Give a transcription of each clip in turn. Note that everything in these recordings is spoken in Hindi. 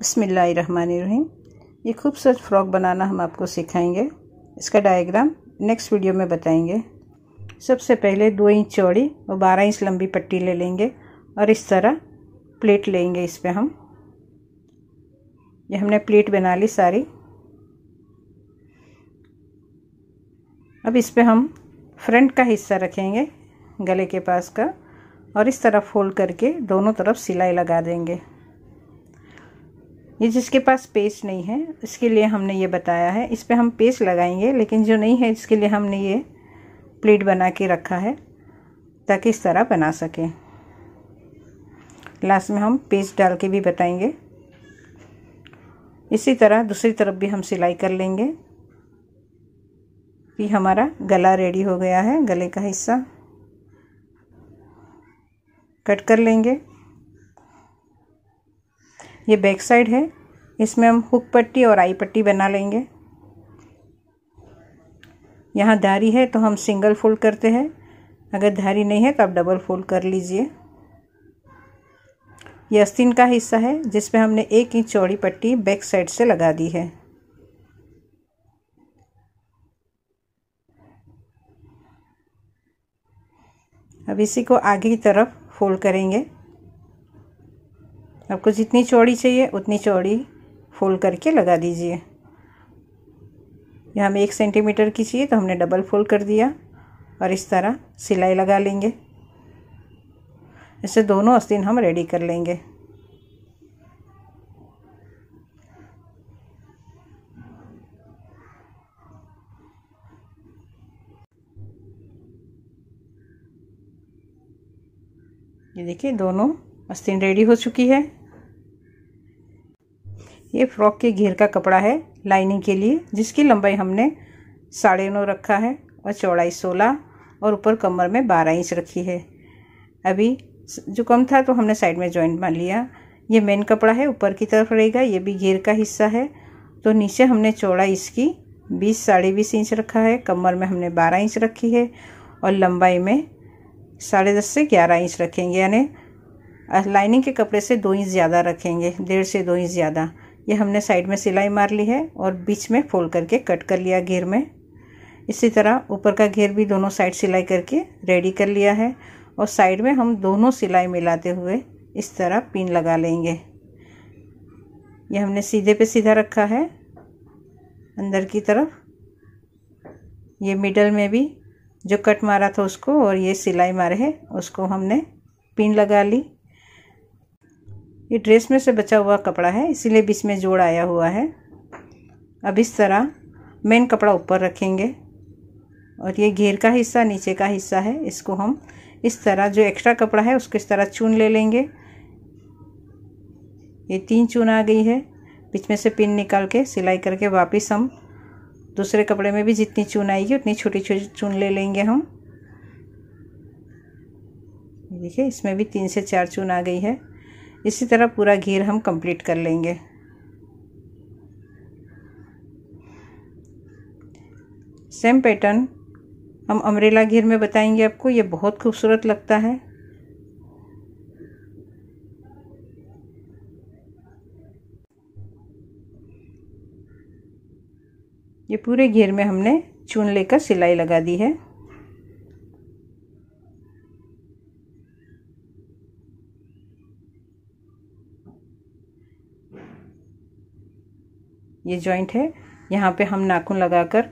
बसमिल्लाम ये खूबसूरत फ्रॉक बनाना हम आपको सिखाएंगे इसका डायग्राम नेक्स्ट वीडियो में बताएंगे सबसे पहले दो इंच चौड़ी और बारह इंच लंबी पट्टी ले लेंगे और इस तरह प्लेट लेंगे इस पर हम ये हमने प्लेट बना ली सारी अब इस पर हम फ्रंट का हिस्सा रखेंगे गले के पास का और इस तरह फोल्ड करके दोनों तरफ सिलाई लगा देंगे ये जिसके पास पेस्ट नहीं है इसके लिए हमने ये बताया है इस पर हम पेस्ट लगाएंगे लेकिन जो नहीं है इसके लिए हमने ये प्लेट बना के रखा है ताकि इस तरह बना सकें लास्ट में हम पेस्ट डाल के भी बताएंगे इसी तरह दूसरी तरफ भी हम सिलाई कर लेंगे कि हमारा गला रेडी हो गया है गले का हिस्सा कट कर लेंगे ये बैक साइड है इसमें हम हुक पट्टी और आई पट्टी बना लेंगे यहाँ धारी है तो हम सिंगल फोल्ड करते हैं अगर धारी नहीं है तो आप डबल फोल्ड कर लीजिए यह अस्तिन का हिस्सा है जिसमें हमने एक इंच चौड़ी पट्टी बैक साइड से लगा दी है अब इसी को आगे की तरफ फोल्ड करेंगे आपको जितनी चौड़ी चाहिए उतनी चौड़ी फोल्ड करके लगा दीजिए यहाँ हमें एक सेंटीमीटर की चाहिए तो हमने डबल फोल्ड कर दिया और इस तरह सिलाई लगा लेंगे इसे दोनों आस्तीन हम रेडी कर लेंगे ये देखिए दोनों आस्तीन रेडी हो चुकी है ये फ्रॉक के घेर का कपड़ा है लाइनिंग के लिए जिसकी लंबाई हमने साढ़े नौ रखा है और चौड़ाई सोलह और ऊपर कमर में बारह इंच रखी है अभी जो कम था तो हमने साइड में जॉइंट मान लिया ये मेन कपड़ा है ऊपर की तरफ रहेगा ये भी घेर का हिस्सा है तो नीचे हमने चौड़ा इसकी बीस साढ़े बीस इंच रखा है कमर में हमने बारह इंच रखी है और लंबाई में साढ़े दस से ग्यारह इंच रखेंगे यानी लाइनिंग के कपड़े से दो इंच ज़्यादा रखेंगे डेढ़ से दो इंच ज़्यादा ये हमने साइड में सिलाई मार ली है और बीच में फोल्ड करके कट कर लिया घेर में इसी तरह ऊपर का घेर भी दोनों साइड सिलाई करके रेडी कर लिया है और साइड में हम दोनों सिलाई मिलाते हुए इस तरह पिन लगा लेंगे ये हमने सीधे पे सीधा रखा है अंदर की तरफ ये मिडल में भी जो कट मारा था उसको और ये सिलाई मारे है उसको हमने पिन लगा ली ये ड्रेस में से बचा हुआ कपड़ा है इसीलिए बीच में जोड़ आया हुआ है अब इस तरह मेन कपड़ा ऊपर रखेंगे और ये घेर का हिस्सा नीचे का हिस्सा है इसको हम इस तरह जो एक्स्ट्रा कपड़ा है उसको इस तरह चुन ले लेंगे ये तीन चून आ गई है बीच में से पिन निकाल के सिलाई करके वापस हम दूसरे कपड़े में भी जितनी चून आएगी उतनी छोटी छोटी चून ले लेंगे हम देखिए इसमें भी तीन से चार चून आ गई है इसी तरह पूरा घेर हम कंप्लीट कर लेंगे सेम पैटर्न हम अमरेला घेर में बताएंगे आपको ये बहुत खूबसूरत लगता है ये पूरे घेर में हमने चुन लेकर सिलाई लगा दी है ये जॉइंट है यहाँ पे हम नाखून लगाकर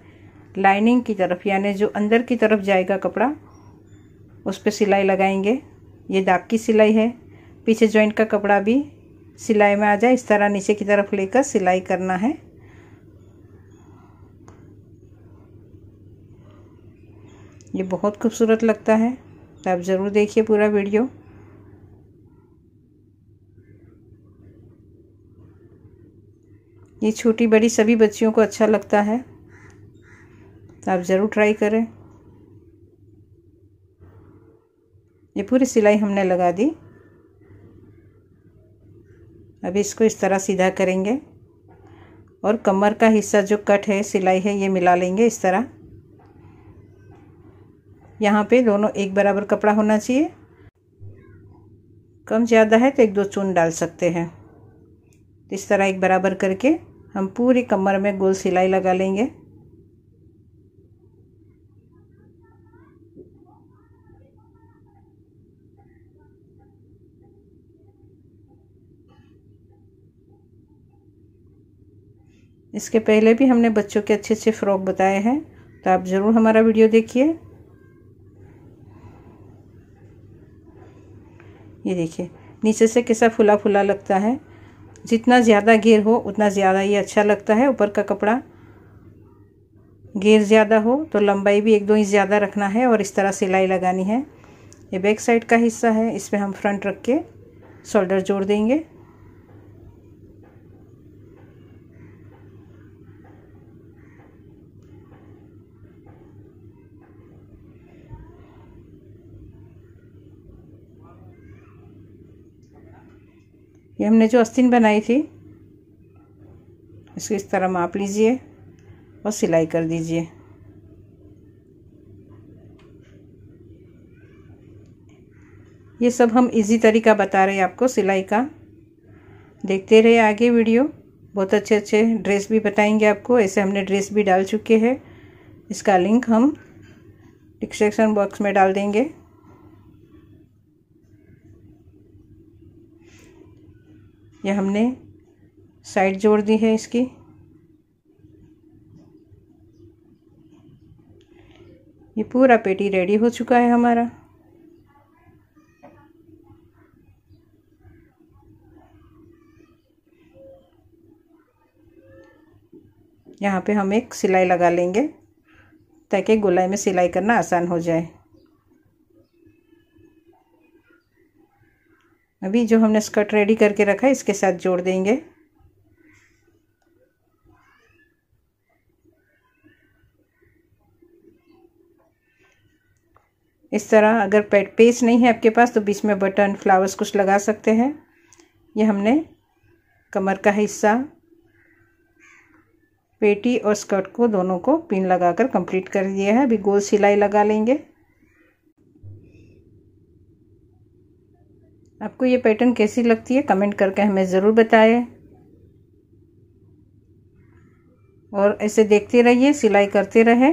लाइनिंग की तरफ यानी जो अंदर की तरफ जाएगा कपड़ा उस पर सिलाई लगाएंगे ये दाग की सिलाई है पीछे जॉइंट का कपड़ा भी सिलाई में आ जाए इस तरह नीचे की तरफ लेकर सिलाई करना है ये बहुत खूबसूरत लगता है तो आप ज़रूर देखिए पूरा वीडियो ये छोटी बड़ी सभी बच्चियों को अच्छा लगता है तो आप ज़रूर ट्राई करें ये पूरी सिलाई हमने लगा दी अब इसको इस तरह सीधा करेंगे और कमर का हिस्सा जो कट है सिलाई है ये मिला लेंगे इस तरह यहाँ पे दोनों एक बराबर कपड़ा होना चाहिए कम ज़्यादा है तो एक दो चून डाल सकते हैं इस तरह एक बराबर करके हम पूरी कमर में गोल सिलाई लगा लेंगे इसके पहले भी हमने बच्चों के अच्छे अच्छे फ्रॉक बताए हैं तो आप ज़रूर हमारा वीडियो देखिए ये देखिए नीचे से कैसा फुला फुला लगता है जितना ज़्यादा घेर हो उतना ज़्यादा ये अच्छा लगता है ऊपर का कपड़ा घेर ज़्यादा हो तो लंबाई भी एक दो इंच ज़्यादा रखना है और इस तरह सिलाई लगानी है ये बैक साइड का हिस्सा है इस पर हम फ्रंट रख के शोल्डर जोड़ देंगे ये हमने जो अस्तिन बनाई थी इसको इस तरह माप लीजिए और सिलाई कर दीजिए ये सब हम इजी तरीका बता रहे हैं आपको सिलाई का देखते रहे आगे वीडियो बहुत अच्छे अच्छे ड्रेस भी बताएंगे आपको ऐसे हमने ड्रेस भी डाल चुके हैं इसका लिंक हम डिस्क्रिप्शन बॉक्स में डाल देंगे ये हमने साइड जोड़ दी है इसकी ये पूरा पेटी रेडी हो चुका है हमारा यहाँ पे हम एक सिलाई लगा लेंगे ताकि गोलाई में सिलाई करना आसान हो जाए अभी जो हमने स्कर्ट रेडी करके रखा है इसके साथ जोड़ देंगे इस तरह अगर पेट पेस्ट नहीं है आपके पास तो बीच में बटन फ्लावर्स कुछ लगा सकते हैं ये हमने कमर का हिस्सा पेटी और स्कर्ट को दोनों को पिन लगाकर कंप्लीट कर दिया है अभी गोल सिलाई लगा लेंगे आपको ये पैटर्न कैसी लगती है कमेंट करके हमें ज़रूर बताएं और ऐसे देखते रहिए सिलाई करते रहे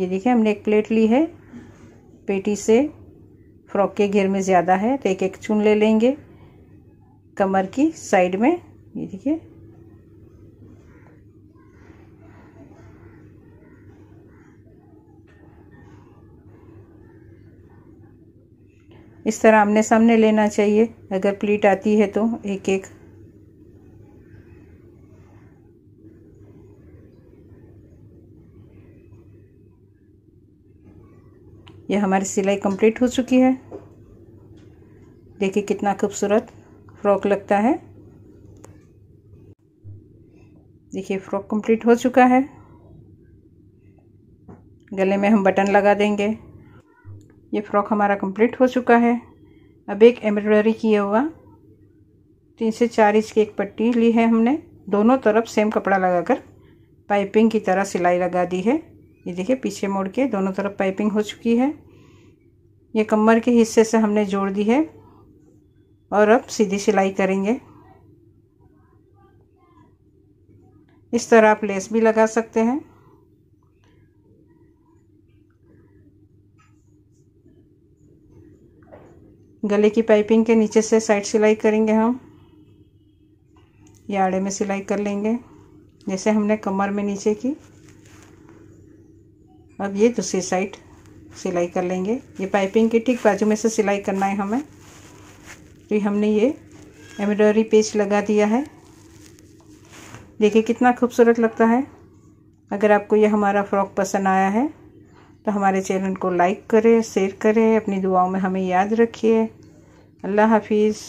ये देखिए हमने एक प्लेट ली है पेटी से फ्रॉक के घेर में ज़्यादा है तो एक एक चुन ले लेंगे कमर की साइड में ये देखिए इस तरह आमने सामने लेना चाहिए अगर प्लीट आती है तो एक एक यह हमारी सिलाई कंप्लीट हो चुकी है देखिए कितना खूबसूरत फ्रॉक लगता है देखिए फ्रॉक कंप्लीट हो चुका है गले में हम बटन लगा देंगे ये फ्रॉक हमारा कंप्लीट हो चुका है अब एक एम्ब्रॉयडरी किया हुआ तीन से चार इंच की एक पट्टी ली है हमने दोनों तरफ सेम कपड़ा लगाकर पाइपिंग की तरह सिलाई लगा दी है ये देखिए पीछे मोड़ के दोनों तरफ पाइपिंग हो चुकी है ये कमर के हिस्से से हमने जोड़ दी है और अब सीधी सिलाई करेंगे इस तरह आप लेस भी लगा सकते हैं गले की पाइपिंग के नीचे से साइड सिलाई करेंगे हम या आड़े में सिलाई कर लेंगे जैसे हमने कमर में नीचे की अब ये दूसरी साइड सिलाई कर लेंगे ये पाइपिंग के ठीक बाजू में से सिलाई करना है हमें तो हमने ये एम्ब्रॉयडरी पेज लगा दिया है देखिए कितना खूबसूरत लगता है अगर आपको ये हमारा फ्रॉक पसंद आया है तो हमारे चैनल को लाइक करें शेयर करें अपनी दुआओं में हमें याद रखिए अल्लाह हाफिज़